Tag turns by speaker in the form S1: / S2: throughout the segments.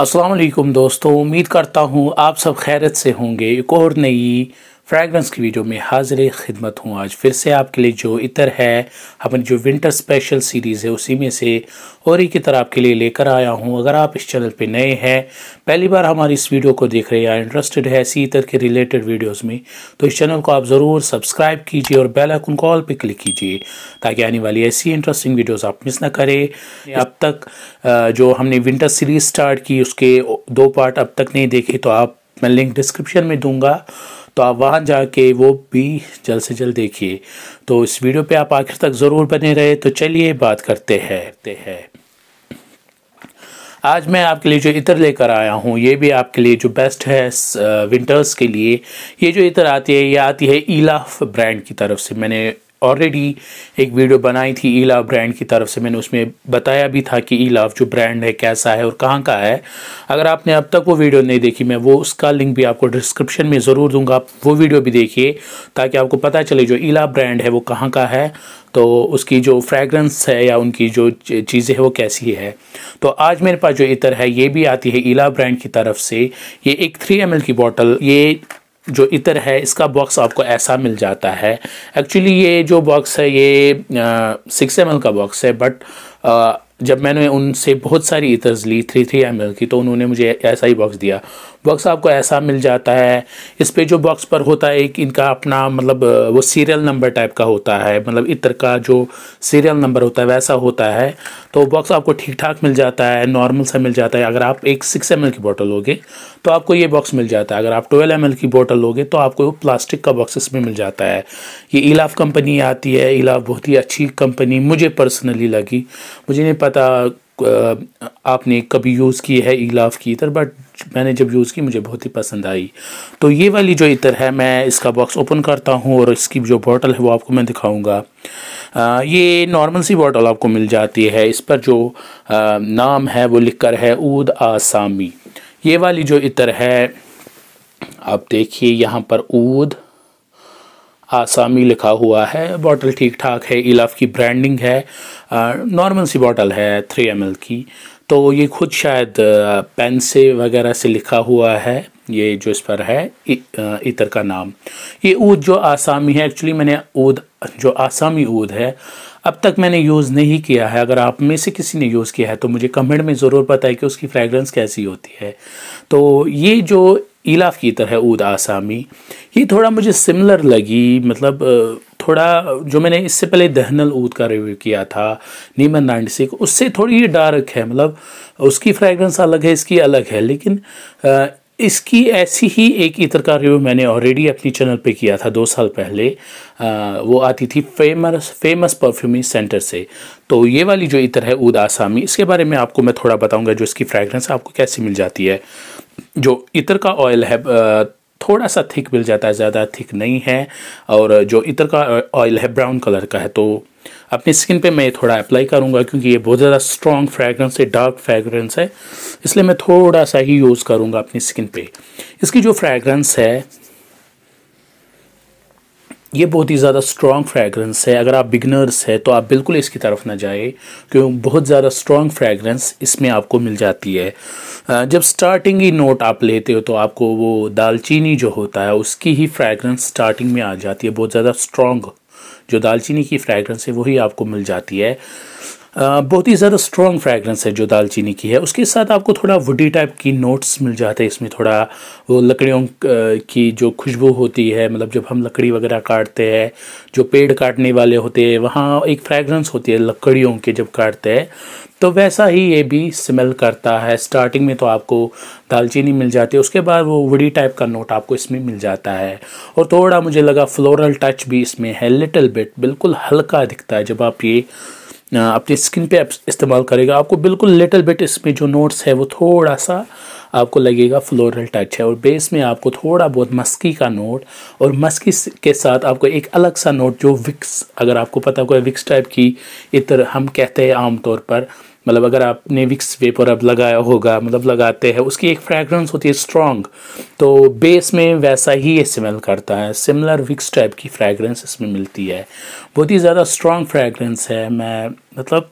S1: असलकुम दोस्तों उम्मीद करता हूँ आप सब खैरत से होंगे एक और नई फ्रेगरेंस की वीडियो में हाजिर खिदमत हूँ आज फिर से आपके लिए जो इतर है अपनी जो विंटर स्पेशल सीरीज़ है उसी में से और एक इतर आपके लिए लेकर आया हूँ अगर आप इस चैनल पे नए हैं पहली बार हमारी इस वीडियो को देख रहे हैं इंटरेस्टेड है इसी इतर के रिलेटेड वीडियोज़ में तो इस चैनल को आप ज़रूर सब्सक्राइब कीजिए और बेलाइकन कॉल पर क्लिक कीजिए ताकि आने वाली ऐसी इंटरेस्टिंग वीडियोज़ आप मिस ना करें अब तक जो हमने विंटर सीरीज़ स्टार्ट की उसके दो पार्ट अब तक नहीं देखे तो आप मैं लिंक डिस्क्रिप्शन में दूँगा तो आप वहाँ जाके वो भी जल्द से जल्द देखिए तो इस वीडियो पे आप आखिर तक ज़रूर बने रहे तो चलिए बात करते हैं हैं आज मैं आपके लिए जो इतर लेकर आया हूँ ये भी आपके लिए जो बेस्ट है विंटर्स uh, के लिए ये जो इतर आती है ये आती है ईलाफ ब्रांड की तरफ से मैंने ऑलरेडी एक वीडियो बनाई थी ई लाव ब्रांड की तरफ से मैंने उसमें बताया भी था कि ई लाव जो ब्रांड है कैसा है और कहाँ का है अगर आपने अब तक वो वीडियो नहीं देखी मैं वो उसका लिंक भी आपको डिस्क्रिप्शन में ज़रूर दूंगा आप वो वीडियो भी देखिए ताकि आपको पता चले जो ई लाव ब्रांड है वो कहाँ का है तो उसकी जो फ्रेगरेंस है या उनकी जो चीज़ें हैं वो कैसी है तो आज मेरे पास जो इतर है ये भी आती है ईला ब्रांड की तरफ से ये एक थ्री एम की बॉटल ये जो इतर है इसका बॉक्स आपको ऐसा मिल जाता है एक्चुअली ये जो बॉक्स है ये सिक्स एम का बॉक्स है बट आ, जब मैंने उनसे बहुत सारी इतर्स ली थ्री थ्री एम की तो उन्होंने मुझे ऐसा ही बॉक्स दिया बॉक्स आपको ऐसा मिल जाता है इस पर जो बॉक्स पर होता है एक इनका अपना मतलब वो सीरियल नंबर टाइप का होता है मतलब इतर का जो सीरियल नंबर होता है वैसा होता है तो बॉक्स आपको ठीक ठाक मिल जाता है नॉर्मल सा मिल जाता है अगर आप एक सिक्स एम की बॉटल लोगे तो आपको ये बॉक्स मिल जाता है अगर आप ट्वेल्व एम की बॉटल लोगे तो आपको प्लास्टिक का बॉक्स इसमें मिल जाता है ये इलाफ e कंपनी आती है इलाफ e बहुत ही अच्छी कंपनी मुझे पर्सनली लगी मुझे नहीं पता आपने कभी यूज़ की है ईलाफ की इतर बट मैंने जब यूज़ की मुझे बहुत ही पसंद आई तो ये वाली जो इतर है मैं इसका बॉक्स ओपन करता हूँ और इसकी जो बॉटल है वो आपको मैं दिखाऊंगा ये नॉर्मल सी बॉटल आपको मिल जाती है इस पर जो आ, नाम है वो लिख कर है ऊद आसामी ये वाली जो इतर है आप देखिए यहाँ पर ऊद आसामी लिखा हुआ है बॉटल ठीक ठाक है इलाफ की ब्रांडिंग है नॉर्मल सी बॉटल है थ्री एम की तो ये खुद शायद पेन से वगैरह से लिखा हुआ है ये जो इस पर है इतर का नाम ये ऊद जो आसामी है एक्चुअली मैंने ऊद जो आसामी ऊद है अब तक मैंने यूज़ नहीं किया है अगर आप में से किसी ने यूज़ किया है तो मुझे कमेंट में ज़रूर है कि उसकी फ्रेगरेंस कैसी होती है तो ये जो इलाफ की तरह उद आसामी ये थोड़ा मुझे सिमिलर लगी मतलब थोड़ा जो मैंने इससे पहले दहनल ऊद का रिव्यू किया था नीमन नाइन्टी सिक्स उससे थोड़ी ये डार्क है मतलब उसकी फ्रेगरेंस अलग है इसकी अलग है लेकिन इसकी ऐसी ही एक इतर का रिव्यू मैंने ऑलरेडी अपनी चैनल पे किया था दो साल पहले आ, वो आती थी फेमस फेमस परफ्यूमिंग सेंटर से तो ये वाली जो इतर है उद आसामी इसके बारे में आपको मैं थोड़ा बताऊंगा जो इसकी फ्रेगरेंस आपको कैसी मिल जाती है जो इतर का ऑयल है थोड़ा सा थिक मिल जाता है ज़्यादा थिक नहीं है और जो इतर का ऑयल है ब्राउन कलर का है तो अपनी स्किन पे मैं थोड़ा अप्लाई करूँगा क्योंकि ये बहुत ज़्यादा स्ट्रॉन्ग फ्रेगरेंस है डार्क फ्रेगरेंस है इसलिए मैं थोड़ा सा ही यूज़ करूँगा अपनी स्किन पे इसकी जो फ्रेगरेंस है ये बहुत ही ज़्यादा स्ट्रॉन्ग फ्रैगरेंस है अगर आप बिगनर्स है तो आप बिल्कुल इसकी तरफ ना जाए क्यों बहुत ज़्यादा स्ट्रॉन्ग फ्रैगरेंस इसमें आपको मिल जाती है जब स्टार्टिंग ही नोट आप लेते हो तो आपको वो दालचीनी जो होता है उसकी ही फ्रेगरेंस स्टार्टिंग में आ जाती है बहुत ज़्यादा स्ट्रॉन्ग जो दालचीनी की फ्रैगरेंस है वही आपको मिल जाती है बहुत ही ज़्यादा स्ट्रॉन्ग फ्रेगरेंस है जो दालचीनी की है उसके साथ आपको थोड़ा वुडी टाइप की नोट्स मिल जाते हैं इसमें थोड़ा वो लकड़ियों की जो खुशबू होती है मतलब जब हम लकड़ी वगैरह काटते हैं जो पेड़ काटने वाले होते हैं वहाँ एक फ्रेगरेंस होती है लकड़ियों के जब काटते हैं तो वैसा ही ये भी स्मेल करता है स्टार्टिंग में तो आपको दालचीनी मिल जाती है उसके बाद वो वुडी टाइप का नोट आपको इसमें मिल जाता है और थोड़ा मुझे लगा फ्लोरल टच भी इसमें है लिटिल बिट बिल्कुल हल्का दिखता है जब आप ये अपने स्किन पे इस्तेमाल करेगा आपको बिल्कुल लिटिल बिट इसमें जो नोट्स है वो थोड़ा सा आपको लगेगा फ्लोरल टच है और बेस में आपको थोड़ा बहुत मस्की का नोट और मस्की के साथ आपको एक अलग सा नोट जो विक्स अगर आपको पता होगा विक्स टाइप की इतर हम कहते हैं आमतौर पर मतलब अगर आपने विक्स वेपर अब लगाया होगा मतलब लगाते हैं उसकी एक फ्रेगरेंस होती है स्ट्रॉन्ग तो बेस में वैसा ही ये स्मेल करता है सिमिलर विक्स टाइप की फ्रेगरेंस इसमें मिलती है बहुत ही ज़्यादा स्ट्रॉन्ग फ्रेगरेंस है मैं मतलब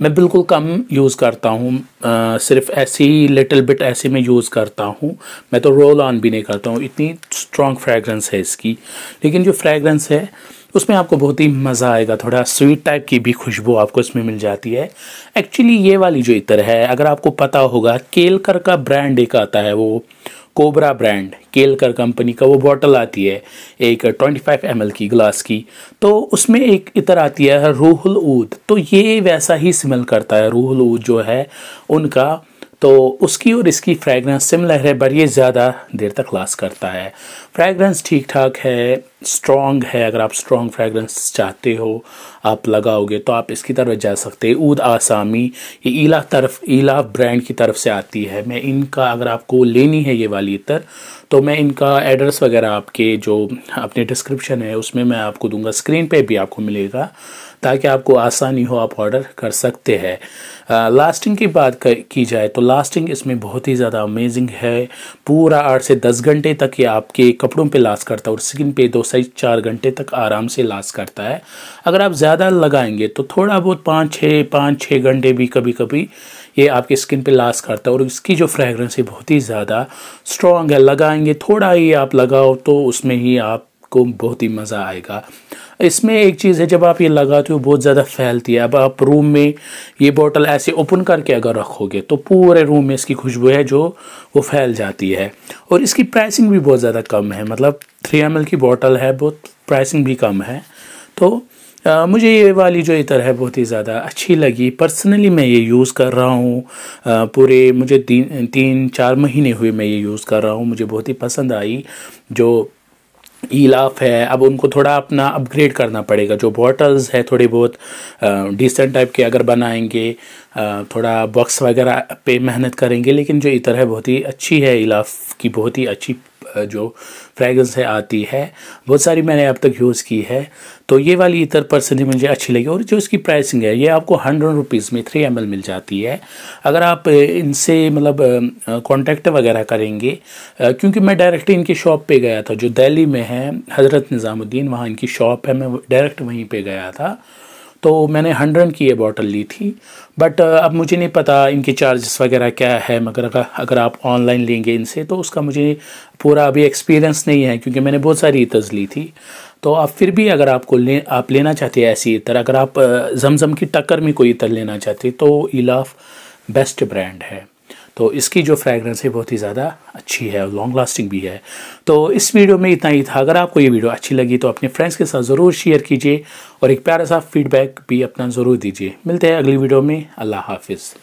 S1: मैं बिल्कुल कम यूज़ करता हूँ सिर्फ ऐसी लिटिल बिट ऐसे में यूज़ करता हूँ मैं तो रोल ऑन भी नहीं करता हूँ इतनी स्ट्रॉन्ग फ्रेगरेंस है इसकी लेकिन जो फ्रेगरेंस है उसमें आपको बहुत ही मज़ा आएगा थोड़ा स्वीट टाइप की भी खुशबू आपको इसमें मिल जाती है एक्चुअली ये वाली जो इतर है अगर आपको पता होगा केलकर का ब्रांड एक आता है वो कोबरा ब्रांड केलकर कंपनी का वो बॉटल आती है एक 25 एम की ग्लास की तो उसमें एक इतर आती है रूहल ऊद तो ये वैसा ही स्मेल करता है रूहल ऊद जो है उनका तो उसकी और इसकी फ्रेगरेंस सिमिलर है बट ये ज़्यादा देर तक लास्ट करता है फ्रेगरेंस ठीक ठाक है स्ट्रॉन्ग है अगर आप स्ट्रॉन्ग फ्रेगरेंस चाहते हो आप लगाओगे तो आप इसकी तरफ जा सकते हैं ऊद आसामी ये ईला तरफ ईला ब्रांड की तरफ से आती है मैं इनका अगर आपको लेनी है ये वाली इतर तो मैं इनका एड्रेस वगैरह आपके जो अपने डिस्क्रिप्शन है उसमें मैं आपको दूंगा स्क्रीन पे भी आपको मिलेगा ताकि आपको आसानी हो आप ऑर्डर कर सकते हैं लास्टिंग की बात कर, की जाए तो लास्टिंग इसमें बहुत ही ज़्यादा अमेजिंग है पूरा आठ से दस घंटे तक ये आपके कपड़ों पे लास्ट करता है और स्किन पे दो से चार घंटे तक आराम से लास्ट करता है अगर आप ज़्यादा लगाएंगे तो थोड़ा बहुत पाँच छः पाँच छः घंटे भी कभी कभी ये आपकी स्किन पे लास्ट करता है और इसकी जो फ्रेगरेंस है बहुत ही ज़्यादा स्ट्रॉन्ग है लगाएंगे थोड़ा ही आप लगाओ तो उसमें ही आप आपको बहुत ही मज़ा आएगा इसमें एक चीज़ है जब आप ये लगाते हो बहुत ज़्यादा फैलती है अब आप रूम में ये बॉटल ऐसे ओपन करके अगर रखोगे तो पूरे रूम में इसकी खुशबू है जो वो फैल जाती है और इसकी प्राइसिंग भी बहुत ज़्यादा कम है मतलब थ्री एम की बॉटल है बहुत प्राइसिंग भी कम है तो आ, मुझे ये वाली जो इतर है बहुत ही ज़्यादा अच्छी लगी पर्सनली मैं ये यूज़ कर रहा हूँ पूरे मुझे तीन तीन चार महीने हुए मैं ये यूज़ कर रहा हूँ मुझे बहुत ही पसंद आई जो ईलाफ है अब उनको थोड़ा अपना अपग्रेड करना पड़ेगा जो बॉटल्स है थोड़ी बहुत डिसेंट टाइप के अगर बनाएंगे थोड़ा बॉक्स वगैरह पे मेहनत करेंगे लेकिन जो इतर है बहुत ही अच्छी है इलाफ की बहुत ही अच्छी जो फ्रेगरेंस है आती है बहुत सारी मैंने अब तक यूज़ की है तो ये वाली इतर पर्सनली मुझे अच्छी लगी और जो इसकी प्राइसिंग है ये आपको हंड्रेड रुपीज़ में थ्री एम मिल जाती है अगर आप इनसे मतलब कॉन्टैक्ट वगैरह करेंगे क्योंकि मैं डायरेक्ट इनकी शॉप पे गया था जो दिल्ली में है हज़रत निज़ामुद्दीन वहाँ इनकी शॉप है मैं डायरेक्ट वहीं पर गया था तो मैंने हंड्रेड की ये बॉटल ली थी बट uh, अब मुझे नहीं पता इनके चार्जेस वगैरह क्या है मगर अगर आप ऑनलाइन लेंगे इनसे तो उसका मुझे पूरा अभी एक्सपीरियंस नहीं है क्योंकि मैंने बहुत सारी इतज ली थी तो आप फिर भी अगर आपको ले आप लेना चाहते हैं ऐसी इतर अगर आप जमजम uh, की टक्कर में कोई इतर लेना चाहते तो इलाफ बेस्ट ब्रांड है तो इसकी जो फ्रेगरेंस है बहुत ही ज़्यादा अच्छी है और लॉन्ग लास्टिंग भी है तो इस वीडियो में इतना ही था अगर आपको ये वीडियो अच्छी लगी तो अपने फ्रेंड्स के साथ ज़रूर शेयर कीजिए और एक प्यारा सा फीडबैक भी अपना ज़रूर दीजिए मिलते हैं अगली वीडियो में अल्लाह हाफिज़